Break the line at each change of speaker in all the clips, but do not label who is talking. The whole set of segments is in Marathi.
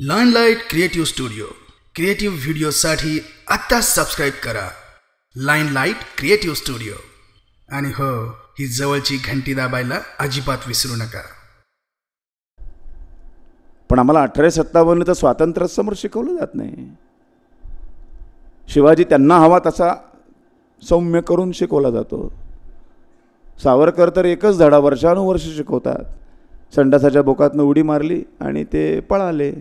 लाईनलाईट क्रिएटिव्ह स्टुडिओ क्रिएटिव्ह व्हिडिओसाठी आत्ताच सबस्क्राईब करा लाईनलाईट क्रिएटिव्ह स्टुडिओ आणि हो ही जवळची घंटी दाबायला अजिबात विसरू नका पण आम्हाला अठराशे सत्तावन्न तर स्वातंत्र्यासमोर शिकवलं जात नाही शिवाजी त्यांना हवा तसा सौम्य करून शिकवला जातो सावरकर तर एकच धडा वर्षानुवर्ष शिकवतात संडासाच्या बोकातनं उडी मारली आणि ते पळाले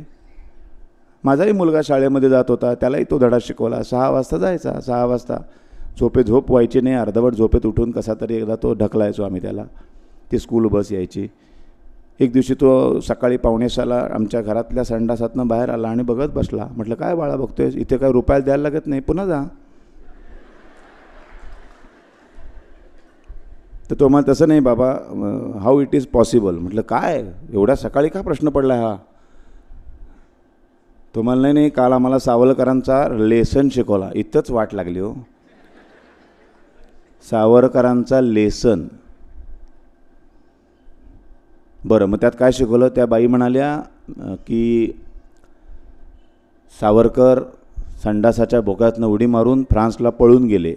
माझाही मुलगा शाळेमध्ये जात होता त्यालाही तो धडा शिकवला सहा वाजता जायचा सहा वाजता झोपे झोप व्हायची नाही अर्धवट झोपेत उठून कसा तरी एकदा तो ढकलायचो आम्ही त्याला ती स्कूल बस यायची एक दिवशी तो सकाळी पावणेशाला आमच्या घरातल्या संडासातनं बाहेर आला आणि बघत बसला म्हटलं काय बाळा बघतोय इथे काय रुपयाला द्यायला लागत नाही पुन्हा जा तर तो मला तसं नाही बाबा हाऊ इट इज पॉसिबल म्हटलं काय एवढा सकाळी का प्रश्न पडला हा तुम्हाला नाही नाही काल आम्हाला सावरकरांचा लेसन शिकवला इथंच वाट लागली हो सावरकरांचा लेसन बरं मग त्यात काय शिकवलं त्या बाई म्हणाल्या की सावरकर संडासाच्या भोकातनं उडी मारून फ्रान्सला पळून गेले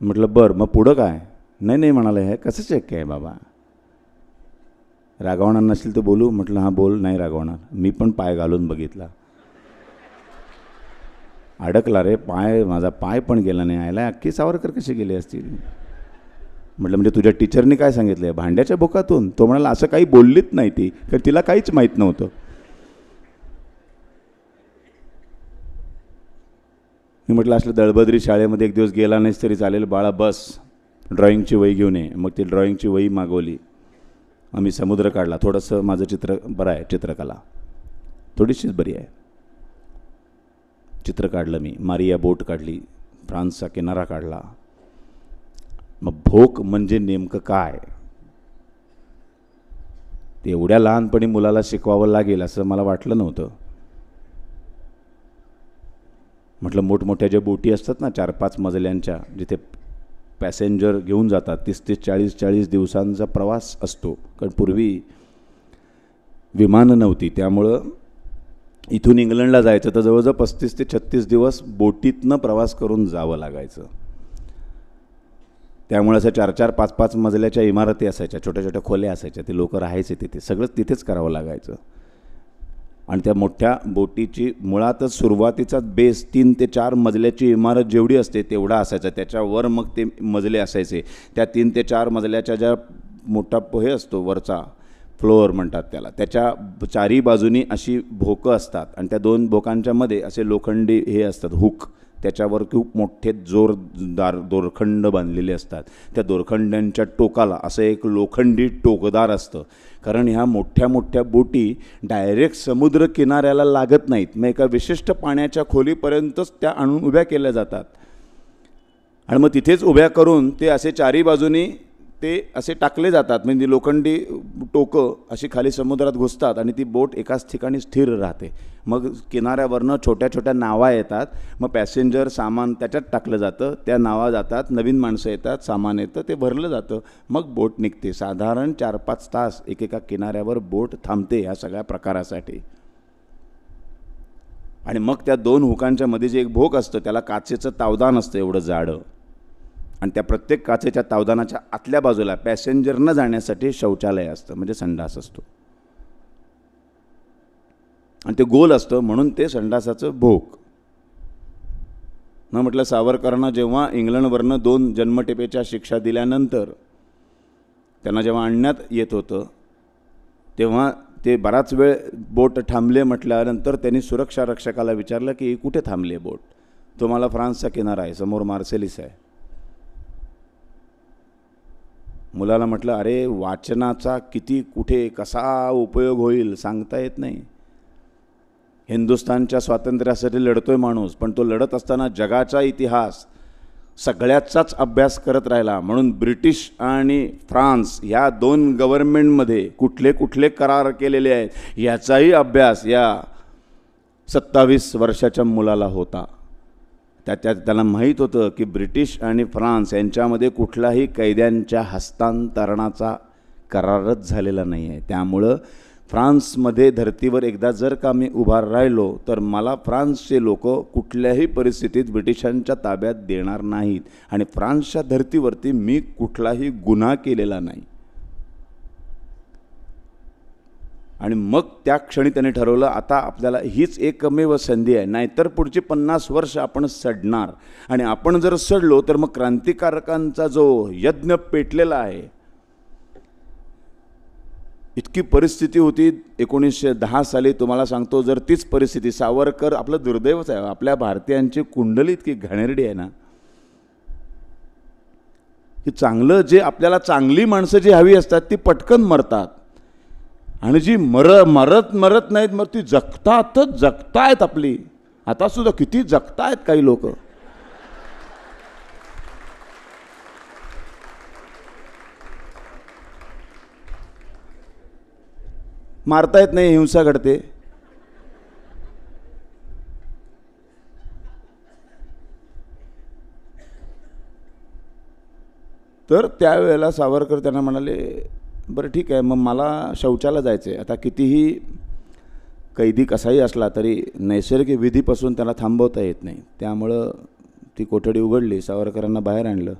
म्हटलं बरं मग पुढं काय नाही नाही म्हणाले हे कसं चेक आहे बाबा रागावणार नसेल तर बोलू म्हटलं हां बोल नाही रागावणार मी पण पाय घालून बघितला अडकला रे पाय माझा पाय पण गेला नाही आयला अख्खी सावरकर कसे गेले असतील म्हटलं म्हणजे तुझ्या टीचरने काय सांगितलं आहे भांड्याच्या बोकातून तो म्हणाला असं काही बोललीच नाही ती कारण तिला काहीच माहीत नव्हतं मी म्हटलं असलं दळबद्री शाळेमध्ये एक दिवस गेला नाहीच तरी चालेल बाळा बस ड्रॉइंगची वही घेऊन ये मग ती ड्रॉइंगची वही मागवली आम्ही समुद्र काढला थोडंसं माझं चित्र बरं आहे चित्रकला थोडीशीच बरी आहे चित्र काढलं मी मारिया बोट काढली फ्रान्सचा किनारा काढला मग भोक म्हणजे नेमकं काय ते एवढ्या लहानपणी मुलाला शिकवावं लागेल असं मला वाटलं नव्हतं म्हटलं मोठमोठ्या ज्या बोटी असतात ना चार पाच मजल्यांच्या जिथे पॅसेंजर घेऊन जातात तीस तीस चाळीस चाळीस दिवसांचा प्रवास असतो कारण पूर्वी विमानं नव्हती त्यामुळं इथून इंग्लंडला जायचं तर जवळजवळ पस्तीस ते छत्तीस दिवस बोटीतनं प्रवास करून जावं लागायचं त्यामुळे असं चार चार पाच पाच मजल्याच्या इमारती असायच्या छोट्या छोट्या खोल्या असायच्या ते लोक राहायचे तिथे सगळंच तिथेच करावं लागायचं आणि त्या मोठ्या बोटीची मुळातच सुरुवातीचा बेस तीन ते चार मजल्याची इमारत जेवढी असते तेवढा असायचा त्याच्यावर मग ते मजले असायचे त्या तीन ते चार मजल्याच्या ज्या मोठा पोहे असतो वरचा फ्लोअर म्हणतात त्याला त्याच्या चारी बाजूनी अशी भोकं असतात आणि त्या दोन भोकांच्यामध्ये असे लोखंडी हे असतात हुक त्याच्यावर खूप मोठे जोरदार दोरखंड बांधलेले असतात त्या दोरखंडांच्या टोकाला असं एक लोखंडी टोकदार असतं कारण ह्या मोठ्या मोठ्या बोटी डायरेक्ट समुद्र किनाऱ्याला लागत नाहीत मग एका विशिष्ट पाण्याच्या खोलीपर्यंतच त्या आणून उभ्या केल्या जातात आणि मग तिथेच उभ्या करून ते असे चारी बाजूनी ते असे टाकले जातात म्हणजे लोखंडी टोकं अशी खाली समुद्रात घुसतात आणि ती बोट एकाच ठिकाणी स्थिर राहते मग किनाऱ्यावरनं छोट्या छोट्या नावा येतात मग पॅसेंजर सामान त्याच्यात टाकलं जातं त्या नावा जातात नवीन माणसं येतात सामान येतं ते भरलं जातं मग बोट निघते साधारण चार पाच तास एकेका किनाऱ्यावर बोट थांबते ह्या सगळ्या प्रकारासाठी आणि मग त्या दोन हुकांच्या मध्ये जे एक भोक असतं त्याला काचेचं तावदान असतं एवढं जाडं आणि त्या प्रत्येक काचेच्या तावदानाच्या आतल्या बाजूला पॅसेंजर न जाण्यासाठी शौचालय असतं म्हणजे संडास असतो आणि ते गोल असतं म्हणून ते संडासाचं भोक न म्हटलं सावरकरांना जेव्हा इंग्लंडवरनं दोन जन्मटेपेच्या शिक्षा दिल्यानंतर त्यांना जेव्हा आणण्यात येत होतं तेव्हा ते बराच वेळ बोट थांबले म्हटल्यानंतर त्यांनी सुरक्षा रक्षकाला विचारलं की कुठे थांबले बोट तो मला फ्रान्सचा किनारा आहे समोर मार्सेलिस आहे मुलाला म्हटलं अरे वाचनाचा किती कुठे कसा उपयोग होईल सांगता येत नाही हिंदुस्थानच्या स्वातंत्र्यासाठी लढतोय माणूस पण तो लढत असताना जगाचा इतिहास सगळ्याचाच अभ्यास करत राहिला म्हणून ब्रिटिश आणि फ्रान्स या दोन गव्हर्नमेंटमध्ये कुठले कुठले करार केलेले आहेत याचाही अभ्यास या सत्तावीस वर्षाच्या मुलाला होता त्या त्यात त्याला माहीत होतं की ब्रिटिश आणि फ्रान्स यांच्यामध्ये कुठलाही कैद्यांच्या हस्तांतरणाचा करारच झालेला नाही आहे त्यामुळं फ्रान्समध्ये धर्तीवर एकदा जर का मी उभा राहिलो तर मला फ्रान्सचे लोक कुठल्याही परिस्थितीत ब्रिटिशांच्या ताब्यात देणार नाहीत आणि फ्रान्सच्या धर्तीवरती मी कुठलाही गुन्हा केलेला नाही आणि मग त्या क्षणी त्यांनी ठरवलं आता आपल्याला हीच एकमेव संधी आहे नाहीतर पुढची पन्नास वर्ष आपण सडणार आणि आपण जर सडलो तर मग क्रांतिकारकांचा जो यज्ञ पेटलेला आहे इतकी परिस्थिती होती एकोणीसशे दहा साली तुम्हाला सांगतो जर तीच परिस्थिती सावरकर आपलं दुर्दैवच आहे आपल्या भारतीयांची कुंडली इतकी घाणेरडी आहे ना की चांगलं जे आपल्याला चांगली माणसं जी हवी असतात ती पटकन मरतात आणि जी मर मरत मरत नाहीत मग ती जगतातच जगतायत आपली आता सुद्धा किती जगतायत काही लोक मारता येत नाही हिंसा घडते तर त्यावेळेला सावरकर त्यांना म्हणाले बरं ठीक आहे मग मला शौचाला जायचं आहे आता कितीही कैदी कसाही असला तरी नैसर्गिक विधीपासून त्याला थांबवता येत नाही त्यामुळं ती कोठडी उघडली सावरकरांना बाहेर आणलं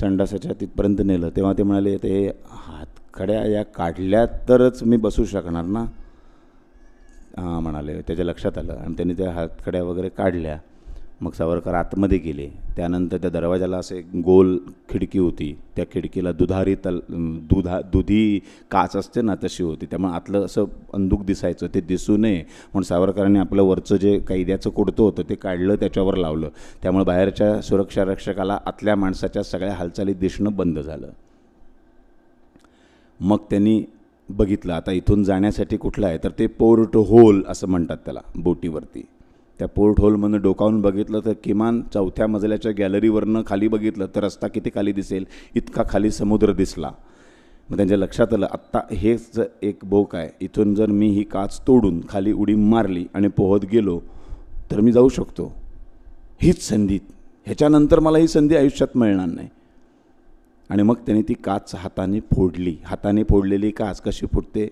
संडासाच्या तिथपर्यंत नेलं तेव्हा ते म्हणाले ते हातखड्या या काढल्या तरच मी बसू शकणार ना हां म्हणाले त्याच्या लक्षात आलं आणि त्यांनी त्या हातखड्या वगैरे काढल्या मग सावरकर आतमध्ये गेले त्यानंतर त्या दरवाजाला असे एक गोल खिडकी होती त्या खिडकीला दुधारी तल दुधा दुधी काच असते ना तशी होती त्यामुळे आतलं असं अंदूक दिसायचं ते दिसू नये म्हणून सावरकरांनी आपलं वरचं जे कैद्याचं कुडतं होतं ते काढलं त्याच्यावर लावलं त्यामुळे बाहेरच्या सुरक्षा रक्षकाला आतल्या माणसाच्या सगळ्या हालचाली दिसणं बंद झालं मग त्यांनी बघितलं आता इथून जाण्यासाठी कुठलं आहे तर ते पोर्ट होल असं म्हणतात त्याला बोटीवरती त्या पोर्ट होलमधून डोकावून बघितलं तर किमान चौथ्या मजल्याच्या गॅलरीवरनं खाली बघितलं तर रस्ता किती खाली दिसेल इतका खाली समुद्र दिसला मग त्यांच्या लक्षात आलं आत्ता हेच एक बोक आहे इथून जर मी ही काच तोडून खाली उडी मारली आणि पोहत गेलो तर मी जाऊ शकतो हीच संधी ह्याच्यानंतर मला ही संधी आयुष्यात मिळणार नाही आणि मग त्याने ती काच हाताने फोडली हाताने फोडलेली काच कशी फुटते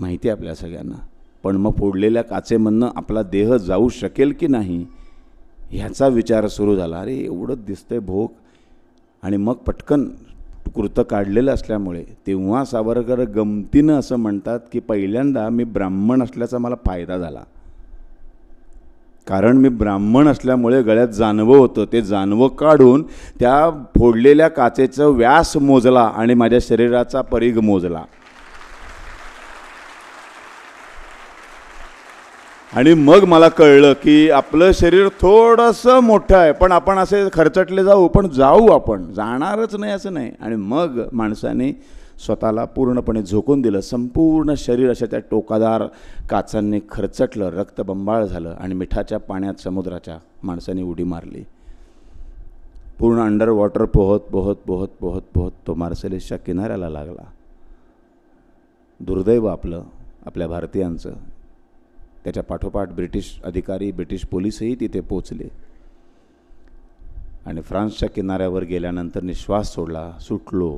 माहिती आहे आपल्या सगळ्यांना पण मग फोडलेल्या काचेमधनं आपला देह जाऊ शकेल की नाही ह्याचा विचार सुरू झाला अरे एवढंच दिसतंय भोग आणि मग पटकन कृतं काढलेलं असल्यामुळे तेव्हा सावरकर गमतीनं असं म्हणतात की पहिल्यांदा मी ब्राह्मण असल्याचा मला फायदा झाला कारण मी ब्राह्मण असल्यामुळे गळ्यात जानवं होतं ते जानवं काढून त्या फोडलेल्या काचेचं व्यास मोजला आणि माझ्या शरीराचा परीघ मोजला आणि मग मला कळलं की आपलं शरीर थोडंसं मोठं आहे पण आपण असे खरचटले जाऊ पण जाऊ आपण जाणारच नाही असं नाही आणि मग माणसाने स्वतःला पूर्णपणे झोकून दिलं संपूर्ण शरीर अशा त्या टोकादार काचांनी खरचटलं रक्तबंबाळ झालं आणि मिठाच्या पाण्यात समुद्राच्या माणसाने उडी मारली पूर्ण अंडर वॉटर पोहत पोहत पोहत पोहत पोहत तो मार्सेलिसच्या किनाऱ्याला लागला दुर्दैव आपलं आपल्या भारतीयांचं त्याच्या पाठोपाठ ब्रिटिश अधिकारी ब्रिटिश पोलीसही तिथे पोचले आणि फ्रान्सच्या किनाऱ्यावर गेल्यानंतर निश्वास सोडला सुटलो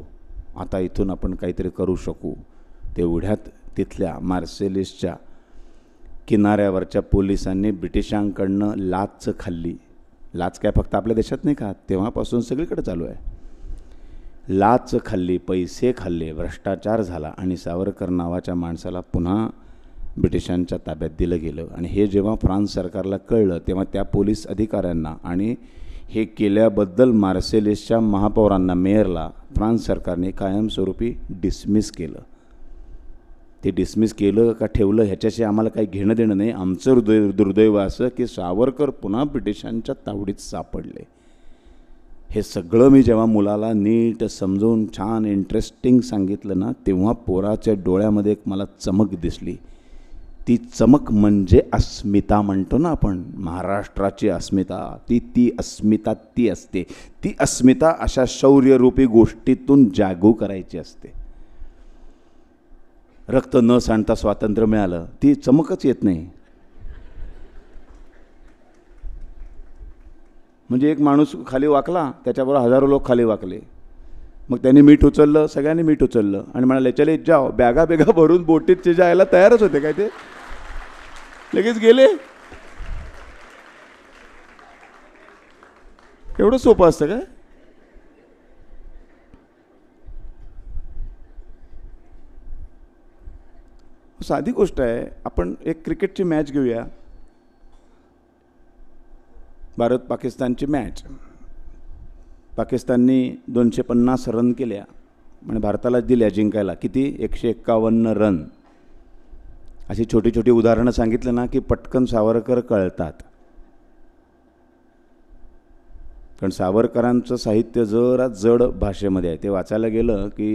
आता इथून आपण काहीतरी करू शकू तेवढ्यात तिथल्या मार्सेलिसच्या किनाऱ्यावरच्या पोलिसांनी ब्रिटिशांकडनं लाच खाल्ली लाच काय फक्त आपल्या देशात नाही का तेव्हापासून सगळीकडे चालू आहे लाच खाल्ली पैसे खाल्ले भ्रष्टाचार झाला आणि सावरकर नावाच्या माणसाला पुन्हा ब्रिटिशांच्या ताब्यात दिलं गेलं आणि हे जेव्हा फ्रान्स सरकारला कळलं तेव्हा त्या पोलीस अधिकाऱ्यांना आणि हे केल्याबद्दल मार्सेलिसच्या महापौरांना मेयरला फ्रान्स सरकारने कायमस्वरूपी डिसमिस केलं ते डिसमिस केलं का ठेवलं ह्याच्याशी आम्हाला काही घेणं देणं नाही आमचं हृदय दुर्दैव असं की सावरकर पुन्हा ब्रिटिशांच्या तावडीत सापडले हे सगळं मी जेव्हा मुलाला नीट समजून छान इंटरेस्टिंग सांगितलं ना तेव्हा पोराच्या डोळ्यामध्ये एक मला चमक दिसली ती चमक म्हणजे अस्मिता म्हणतो ना आपण महाराष्ट्राची अस्मिता ती ती अस्मिता ती असते ती अस्मिता अशा शौर्यरूपी गोष्टीतून जागू करायची असते रक्त न सांडता स्वातंत्र्य मिळालं ती चमकच येत नाही म्हणजे एक माणूस खाली वाकला त्याच्याबरोबर हजारो लोक खाली वाकले मग त्यांनी मीठ उचललं सगळ्यांनी मीठ उचललं आणि म्हणाले चले जाओ बॅगा बेगा भरून बोटीत जायला तयारच होते काय ते लगेच गेले एवढं सोपं असतं का साधी गोष्ट आहे आपण एक क्रिकेटची मॅच घेऊया भारत पाकिस्तानची मॅच पाकिस्ताननी दोनशे पन्नास रन केल्या म्हणजे भारताला दिल्या जिंकायला किती एकशे एक्कावन्न रन अशी छोटी छोटी उदाहरणं सांगितलं ना की पटकन सावरकर कळतात कारण सावरकरांचं साहित्य जरा जड भाषेमध्ये आहे ते वाचायला गेलं की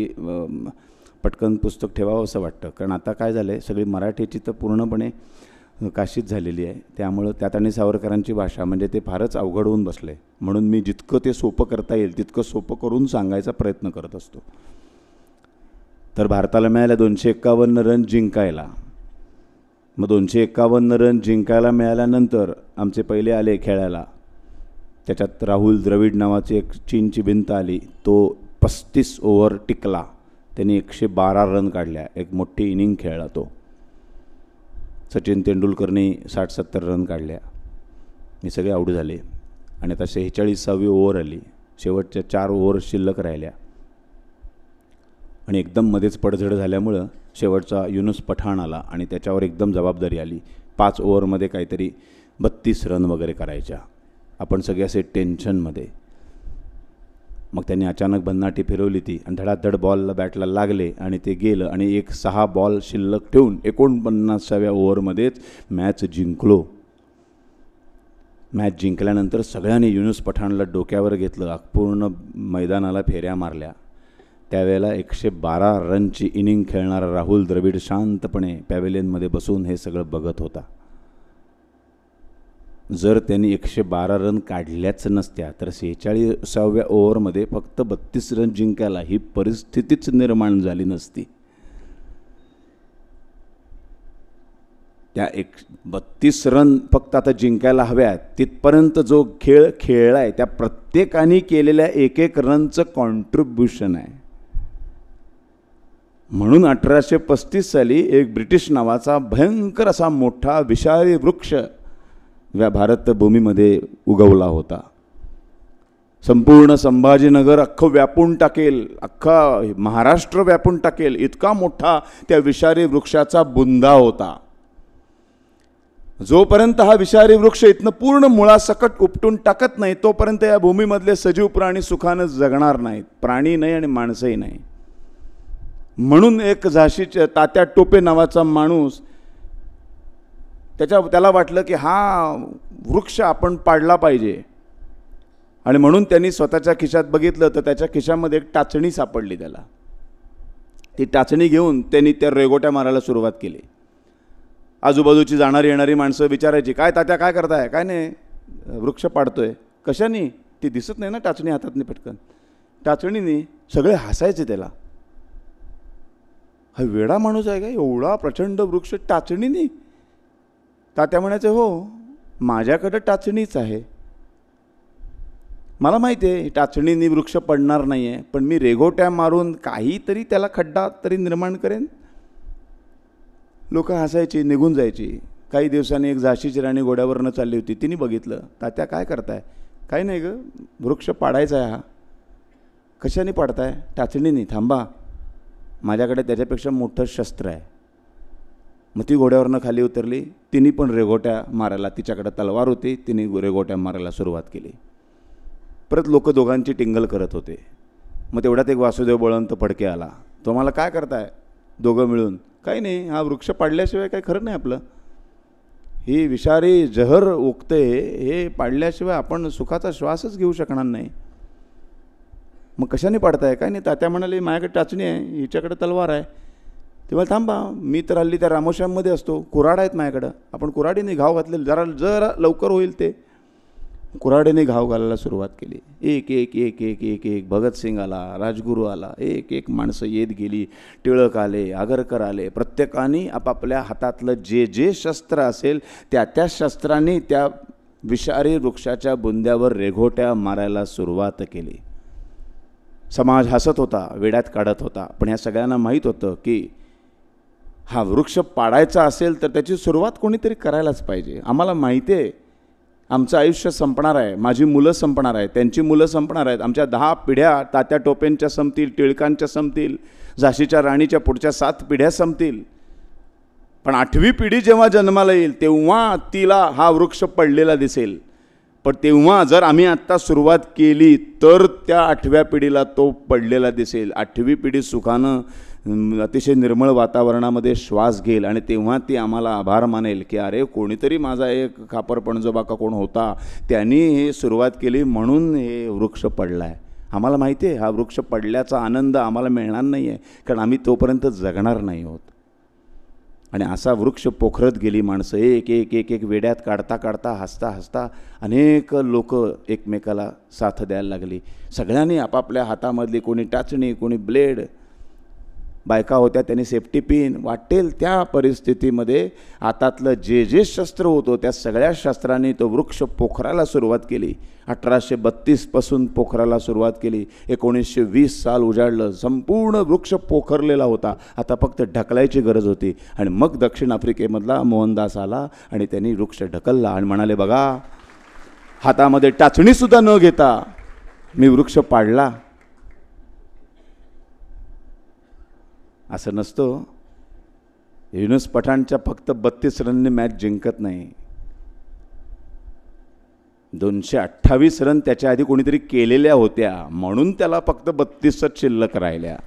पटकन पुस्तक ठेवावं असं वाटतं कारण आता काय झालं आहे सगळी मराठीची तर पूर्णपणे काशीत झालेली आहे त्यामुळं त्यात आणि सावरकरांची भाषा म्हणजे ते फारच अवघड होऊन बसले म्हणून मी जितकं ते सोपं करता येईल तितकं सोपं करून सांगायचा प्रयत्न करत असतो तर भारताला मिळाल्या दोनशे एक्कावन्न रन जिंकायला मग दोनशे एक्कावन्न रन जिंकायला मिळाल्यानंतर आमचे पहिले आले खेळायला त्याच्यात राहुल द्रविड नावाची एक चीनची भिंत आली तो पस्तीस ओव्हर टिकला त्यांनी एकशे बारा रन काढल्या एक मोठी इनिंग खेळला तो सचिन तेंडुलकरनी साठ सत्तर रन काढल्या मी सगळे आऊट झाले आणि आता शेहेचाळीसावी ओव्हर आली शेवटच्या चार ओव्हर शिल्लक राहिल्या आणि एकदम मध्येच पडझड झाल्यामुळं शेवटचा युनुस पठाण आला आणि त्याच्यावर एकदम जबाबदारी आली पाच ओव्हरमध्ये काहीतरी बत्तीस रन वगैरे करायच्या आपण सगळे असे टेन्शनमध्ये मग त्यांनी अचानक बन्नाटी फिरवली ती आणि धडाधड बॉलला बॅटला लागले आणि ते गेलं आणि एक सहा बॉल शिल्लक ठेवून एकोणपन्नासाव्या ओव्हरमध्येच मॅच जिंकलो मॅच जिंकल्यानंतर सगळ्यांनी युनुस पठाणला डोक्यावर घेतलं अपूर्ण मैदानाला फेऱ्या मारल्या त्यावेळेला एकशे बारा रनची इनिंग खेळणारा राहुल द्रविड शांतपणे पॅवेलियनमध्ये बसून हे सगळं बघत होता जर त्यांनी एकशे बारा रन काढल्याच नसत्या तर सेहेचाळीसाव्या ओव्हरमध्ये फक्त बत्तीस रन जिंकायला ही परिस्थितीच निर्माण झाली नसती त्या एक बत्तीस रन फक्त आता जिंकायला हव्यात तिथपर्यंत जो खेळ खेळला आहे त्या प्रत्येकाने केलेल्या एक एक रनचं कॉन्ट्रीब्युशन आहे म्हणून अठराशे पस्तीस साली एक ब्रिटिश नावाचा भयंकर असा मोठा विषारी वृक्ष व्या भूमीमध्ये उगवला होता संपूर्ण संभाजीनगर अख्खं व्यापून टाकेल अख्खा महाराष्ट्र व्यापून टाकेल इतका मोठा त्या विषारी वृक्षाचा बुंदा होता जोपर्यंत हा विषारी वृक्ष इथनं पूर्ण मुळासकट उपटून टाकत नाही तोपर्यंत या भूमीमधले सजीव प्राणी सुखानं जगणार नाहीत प्राणी नाही आणि माणसंही नाही म्हणून एक झाशीच्या तात्या टोपे नावाचा माणूस त्याच्या त्याला वाटलं की हा वृक्ष आपण पाडला पाहिजे आणि म्हणून त्यांनी स्वतःच्या खिशात बघितलं तर त्याच्या खिशामध्ये एक टाचणी सापडली त्याला ती टाचणी घेऊन त्यांनी त्या रेगोट्या मारायला सुरुवात केली आजूबाजूची जाणारी येणारी माणसं विचारायची काय तात्या काय करताय काय नाही वृक्ष पाडतोय कशानी ती दिसत नाही ना टाचणी हातातनी पटकन टाचणीने सगळे हसायचे त्याला हा वेडा माणूस आहे का एवढा प्रचंड वृक्ष टाचणीनी तात्या म्हणायचं हो माझ्याकडं टाचणीच आहे मला माहिती आहे टाचणीने वृक्ष पडणार नाही आहे पण मी रेघोट्या मारून काहीतरी त्याला खड्डा तरी निर्माण करेन लोक हसायची निघून जायची काही दिवसांनी एक झाशीची राणी घोड्यावरनं चालली होती तिने बघितलं तात्या काय करताय काही नाही गं वृक्ष पाडायचा आहे हा कशाने पाडताय टाचणीने थांबा माझ्याकडे त्याच्यापेक्षा मोठं शस्त्र आहे मग ती घोड्यावरनं खाली उतरली तिने पण रेघोट्या मारायला तिच्याकडे तलवार होती तिने रेगोट्या मारायला सुरुवात केली परत लोक दोघांची टिंगल करत होते मग तेवढ्यात एक वासुदेव बळवंत फडके आला तो मला काय करताय दोघं मिळून काही नाही हा वृक्ष पाडल्याशिवाय काही खरं नाही आपलं ही विषारी जहर उगते हे पाडल्याशिवाय आपण सुखाचा श्वासच घेऊ शकणार नाही मग कशाने पाडताय काय नाही तात्या म्हणाली माझ्याकडे टाचणी आहे हिच्याकडे तलवार आहे तेव्हा थांबा मी तर हल्ली त्या रामोश्याममध्ये असतो कुऱ्हाड आहेत माझ्याकडं आपण कुराडीने घाव घातले जरा जरा लवकर होईल ते कुराडीने घाव घालायला सुरुवात केली एक एक एक एक एक एक भगतसिंग आला राजगुरू आला एक एक माणसं येत गेली टिळक आले आगरकर आले प्रत्येकाने आपापल्या हातातलं जे जे शस्त्र असेल त्या त्या शस्त्रांनी त्या विषारी वृक्षाच्या बुंद्यावर रेघोट्या मारायला सुरुवात केली समाज हसत होता वेड्यात काढत होता पण ह्या सगळ्यांना माहीत होतं की हा वृक्ष पाडायचा असेल तर त्याची सुरुवात कोणीतरी करायलाच पाहिजे आम्हाला माहिती आहे आमचं आयुष्य संपणार आहे माझी मुलं संपणार आहेत त्यांची मुलं संपणार आहेत आमच्या दहा पिढ्या तात्या टोपेंच्या संपतील टिळकांच्या संपतील झाशीच्या राणीच्या पुढच्या सात पिढ्या संपतील पण आठवी पिढी जेव्हा जन्माला येईल तेव्हा तिला हा वृक्ष पडलेला दिसेल पण तेव्हा जर आम्ही आत्ता सुरुवात केली तर त्या आठव्या पिढीला तो पडलेला दिसेल आठवी पिढी सुखानं अतिशय निर्मळ वातावरणामध्ये श्वास घेईल आणि तेव्हा ती आम्हाला आभार मानेल की अरे कोणीतरी माझा एक खापर पणजोबा का कोण होता त्यांनी हे सुरुवात केली म्हणून हे वृक्ष पडला आहे आम्हाला माहिती आहे हा वृक्ष पडल्याचा आनंद आम्हाला मिळणार नाही आहे कारण आम्ही तोपर्यंत जगणार नाही आहोत आणि असा वृक्ष पोखरत गेली माणसं एक एक एक एक वेड्यात काढता काढता हसता हसता अनेक लोक एकमेकाला साथ द्यायला लागली सगळ्यांनी आपापल्या हातामधली कोणी टाचणी कोणी ब्लेड बायका होत्या त्यांनी सेफ्टी पिन वाटेल त्या परिस्थितीमध्ये हातातलं जे जे शस्त्र होतं त्या सगळ्या शस्त्रांनी तो वृक्ष पोखराला सुरुवात केली अठराशे बत्तीसपासून पोखराला सुरुवात केली एकोणीसशे वीस साल उजाडलं संपूर्ण वृक्ष पोखरलेला होता आता फक्त ढकलायची गरज होती आणि मग दक्षिण आफ्रिकेमधला मोहनदास आला आणि त्यांनी वृक्ष ढकलला आणि म्हणाले बघा हातामध्ये टाचणीसुद्धा न घेता मी वृक्ष पाडला असं नसतो युनुस पठाणच्या फक्त बत्तीस रनने मॅच जिंकत नाही दोनशे अठ्ठावीस रन त्याच्या आधी कोणीतरी केलेल्या होत्या म्हणून त्याला फक्त बत्तीसच शिल्लक राहिल्या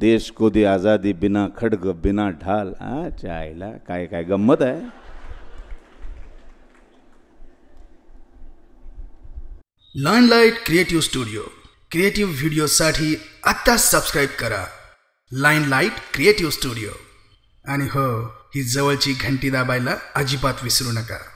देश को आझादी बिना खडग बिना ढाल हा चायला काय काय गंमत आहे लँडलाईट क्रिएटिव्ह स्टुडिओ क्रिएटिव्ह व्हिडिओसाठी आत्ता सबस्क्राईब करा लाईन लाईट क्रिएटिव्ह स्टुडिओ आणि हो ही जवळची घंटी दाबायला अजिबात विसरू नका